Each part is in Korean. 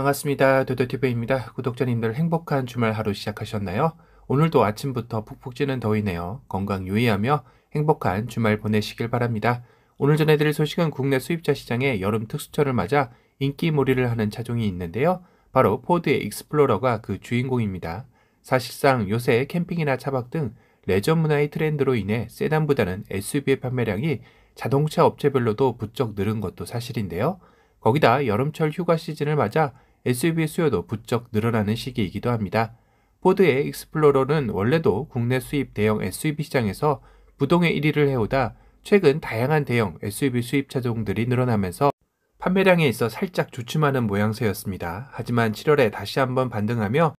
반갑습니다. 도도TV입니다. 구독자님들 행복한 주말 하루 시작하셨나요? 오늘도 아침부터 푹푹 찌는 더위네요. 건강 유의하며 행복한 주말 보내시길 바랍니다. 오늘 전해드릴 소식은 국내 수입차 시장에 여름 특수철을 맞아 인기몰이를 하는 차종이 있는데요. 바로 포드의 익스플로러가 그 주인공입니다. 사실상 요새 캠핑이나 차박 등 레저 문화의 트렌드로 인해 세단보다는 SUV의 판매량이 자동차 업체별로도 부쩍 늘은 것도 사실인데요. 거기다 여름철 휴가 시즌을 맞아 SUV의 수요도 부쩍 늘어나는 시기이기도 합니다. 포드의 익스플로러는 원래도 국내 수입 대형 SUV 시장에서 부동의 1위를 해오다 최근 다양한 대형 SUV 수입 차종들이 늘어나면서 판매량에 있어 살짝 주춤하는 모양새였습니다. 하지만 7월에 다시 한번 반등하며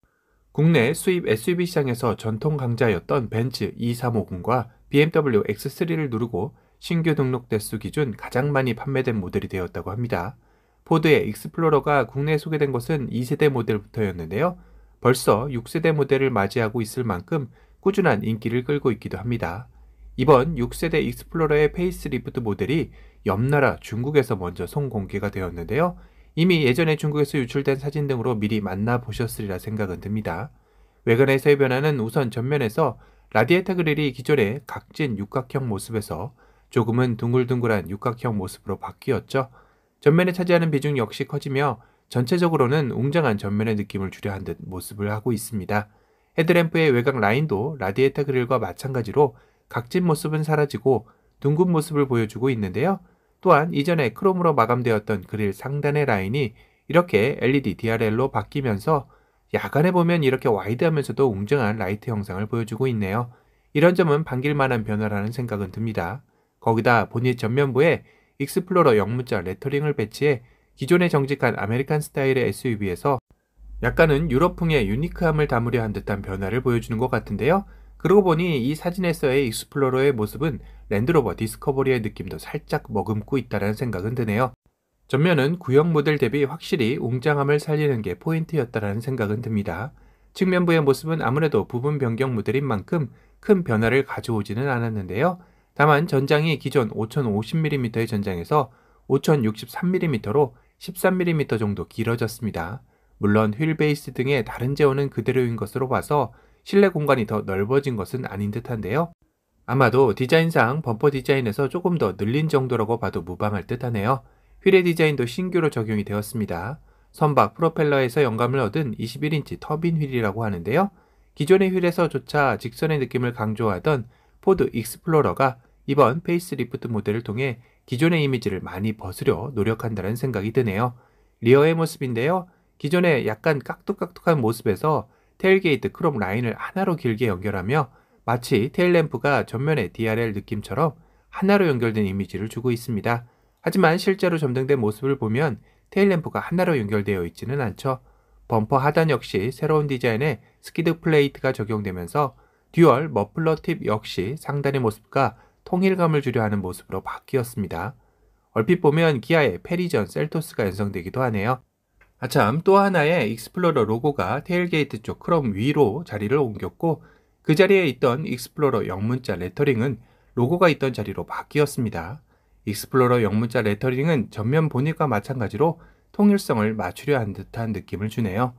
국내 수입 SUV 시장에서 전통 강자였던 벤츠 2 3 5 0과 BMW X3를 누르고 신규 등록 대수 기준 가장 많이 판매된 모델이 되었다고 합니다. 포드의 익스플로러가 국내에 소개된 것은 2세대 모델부터였는데요. 벌써 6세대 모델을 맞이하고 있을 만큼 꾸준한 인기를 끌고 있기도 합니다. 이번 6세대 익스플로러의 페이스리프트 모델이 옆나라 중국에서 먼저 송공개가 되었는데요. 이미 예전에 중국에서 유출된 사진 등으로 미리 만나보셨으리라 생각은 듭니다. 외관에서의 변화는 우선 전면에서 라디에타 그릴이 기존의 각진 육각형 모습에서 조금은 둥글둥글한 육각형 모습으로 바뀌었죠. 전면에 차지하는 비중 역시 커지며 전체적으로는 웅장한 전면의 느낌을 주려 한 듯 모습을 하고 있습니다. 헤드램프의 외곽 라인도 라디에이터 그릴과 마찬가지로 각진 모습은 사라지고 둥근 모습을 보여주고 있는데요. 또한 이전에 크롬으로 마감되었던 그릴 상단의 라인이 이렇게 LED DRL로 바뀌면서 야간에 보면 이렇게 와이드하면서도 웅장한 라이트 형상을 보여주고 있네요. 이런 점은 반길만한 변화라는 생각은 듭니다. 거기다 본닛 전면부에 익스플로러 영문자 레터링을 배치해 기존에 정직한 아메리칸 스타일의 SUV에서 약간은 유럽풍의 유니크함을 담으려 한 듯한 변화를 보여주는 것 같은데요. 그러고 보니 이 사진에서의 익스플로러의 모습은 랜드로버 디스커버리의 느낌도 살짝 머금고 있다는 생각은 드네요. 전면은 구형 모델 대비 확실히 웅장함을 살리는 게포인트였다는 생각은 듭니다. 측면부의 모습은 아무래도 부분 변경 모델인 만큼 큰 변화를 가져오지는 않았는데요. 다만 전장이 기존 5050mm의 전장에서 5063mm로 13mm 정도 길어졌습니다. 물론 휠 베이스 등의 다른 제어는 그대로인 것으로 봐서 실내 공간이 더 넓어진 것은 아닌 듯한데요. 아마도 디자인상 범퍼 디자인에서 조금 더 늘린 정도라고 봐도 무방할 듯하네요. 휠의 디자인도 신규로 적용이 되었습니다. 선박 프로펠러에서 영감을 얻은 21인치 터빈 휠이라고 하는데요. 기존의 휠에서조차 직선의 느낌을 강조하던 포드 익스플로러가 이번 페이스리프트 모델을 통해 기존의 이미지를 많이 벗으려 노력한다는 생각이 드네요. 리어의 모습인데요. 기존의 약간 깍둑깍둑한 모습에서 테일게이트 크롬 라인을 하나로 길게 연결하며 마치 테일램프가 전면의 DRL 느낌처럼 하나로 연결된 이미지를 주고 있습니다. 하지만 실제로 점등된 모습을 보면 테일램프가 하나로 연결되어 있지는 않죠. 범퍼 하단 역시 새로운 디자인의 스키드 플레이트가 적용되면서 듀얼 머플러 팁 역시 상단의 모습과 통일감을 주려 하는 모습으로 바뀌었습니다. 얼핏 보면 기아의 페리전 셀토스가 연상되기도 하네요. 아참 또 하나의 익스플로러 로고가 테일게이트 쪽 크롬 위로 자리를 옮겼고 그 자리에 있던 익스플로러 영문자 레터링은 로고가 있던 자리로 바뀌었습니다. 익스플로러 영문자 레터링은 전면 본닛과 마찬가지로 통일성을 맞추려 한 듯한 느낌을 주네요.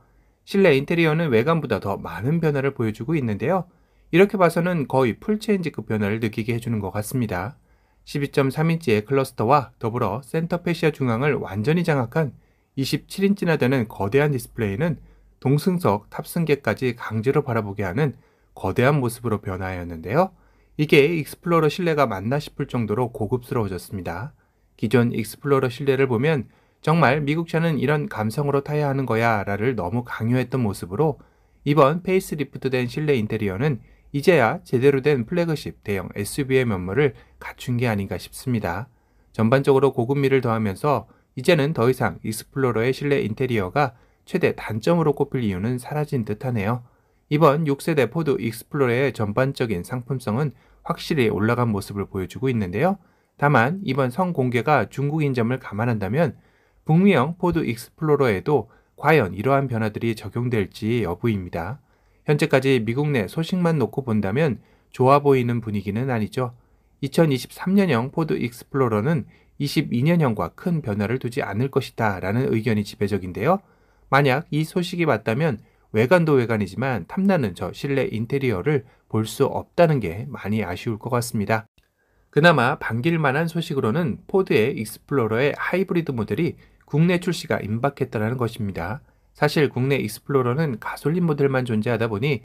실내 인테리어는 외관보다 더 많은 변화를 보여주고 있는데요. 이렇게 봐서는 거의 풀체인지급 그 변화를 느끼게 해주는 것 같습니다. 12.3인치의 클러스터와 더불어 센터페시아 중앙을 완전히 장악한 27인치나 되는 거대한 디스플레이는 동승석 탑승객까지 강제로 바라보게 하는 거대한 모습으로 변화하였는데요. 이게 익스플로러 실내가 맞나 싶을 정도로 고급스러워졌습니다. 기존 익스플로러 실내를 보면 정말 미국차는 이런 감성으로 타야 하는 거야 라를 너무 강요했던 모습으로 이번 페이스리프트된 실내 인테리어는 이제야 제대로 된 플래그십 대형 SUV의 면모를 갖춘 게 아닌가 싶습니다. 전반적으로 고급미를 더하면서 이제는 더 이상 익스플로러의 실내 인테리어가 최대 단점으로 꼽힐 이유는 사라진 듯하네요. 이번 6세대 포드 익스플로러의 전반적인 상품성은 확실히 올라간 모습을 보여주고 있는데요. 다만 이번 성공개가 중국인 점을 감안한다면 북미형 포드 익스플로러에도 과연 이러한 변화들이 적용될지 여부입니다. 현재까지 미국 내 소식만 놓고 본다면 좋아 보이는 분위기는 아니죠. 2023년형 포드 익스플로러는 22년형과 큰 변화를 두지 않을 것이다 라는 의견이 지배적인데요. 만약 이 소식이 맞다면 외관도 외관이지만 탐나는 저 실내 인테리어를 볼 수 없다는 게 많이 아쉬울 것 같습니다. 그나마 반길만한 소식으로는 포드의 익스플로러의 하이브리드 모델이 국내 출시가 임박했다는 것입니다. 사실 국내 익스플로러는 가솔린 모델만 존재하다 보니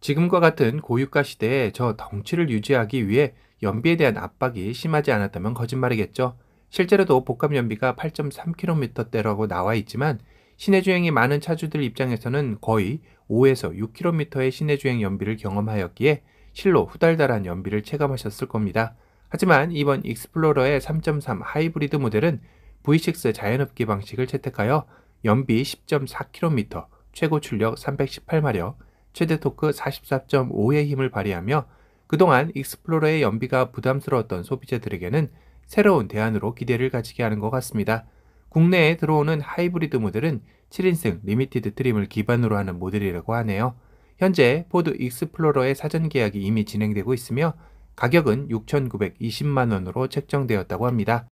지금과 같은 고유가 시대에 저 덩치를 유지하기 위해 연비에 대한 압박이 심하지 않았다면 거짓말이겠죠. 실제로도 복합 연비가 8.3km대라고 나와 있지만 시내 주행이 많은 차주들 입장에서는 거의 5에서 6km의 시내 주행 연비를 경험하였기에 실로 후달달한 연비를 체감하셨을 겁니다. 하지만 이번 익스플로러의 3.3 하이브리드 모델은 V6 자연흡기 방식을 채택하여 연비 10.4km, 최고 출력 318마력, 최대 토크 44.5의 힘을 발휘하며 그동안 익스플로러의 연비가 부담스러웠던 소비자들에게는 새로운 대안으로 기대를 가지게 하는 것 같습니다. 국내에 들어오는 하이브리드 모델은 7인승 리미티드 트림을 기반으로 하는 모델이라고 하네요. 현재 포드 익스플로러의 사전 계약이 이미 진행되고 있으며 가격은 6,920만 원으로 책정되었다고 합니다.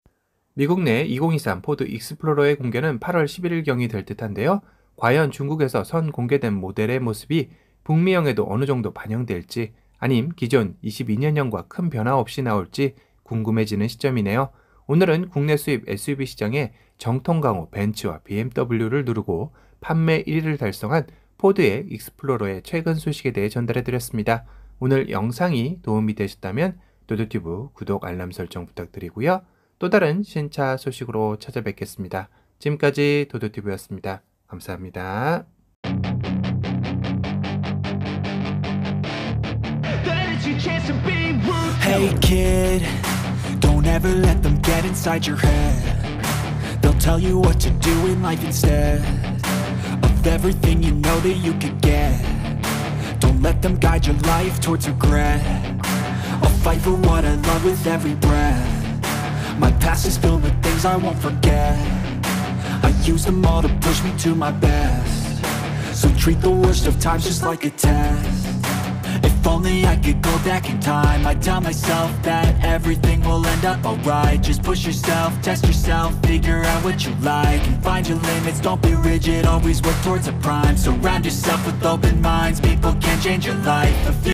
미국 내 2023 포드 익스플로러의 공개는 8월 11일경이 될 듯한데요. 과연 중국에서 선 공개된 모델의 모습이 북미형에도 어느 정도 반영될지, 아님 기존 22년형과 큰 변화 없이 나올지 궁금해지는 시점이네요. 오늘은 국내 수입 SUV 시장의 정통 강호 벤츠와 BMW를 누르고 판매 1위를 달성한 포드의 익스플로러의 최근 소식에 대해 전달해드렸습니다. 오늘 영상이 도움이 되셨다면 도도튜브 구독 알람 설정 부탁드리고요. 또 다른 신차 소식으로 찾아뵙겠습니다. 지금까지 도도TV였습니다. 감사합니다. Hey kid, don't ever let them get inside your head. They'll tell you what to do in life instead of everything you know that you could get. Don't let them guide your life towards regret. I'll fight for what I love with every breath. My past is filled with things I won't forget I use them all to push me to my best So treat the worst of times just like a test If only I could go back in time I'd tell myself that everything will end up alright Just push yourself, test yourself, figure out what you like And find your limits, don't be rigid, always work towards a prime Surround yourself with open minds, people can change your life